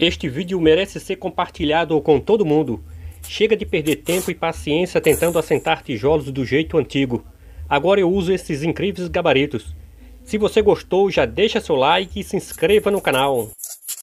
Este vídeo merece ser compartilhado com todo mundo. Chega de perder tempo e paciência tentando assentar tijolos do jeito antigo. Agora eu uso esses incríveis gabaritos. Se você gostou, já deixa seu like e se inscreva no canal.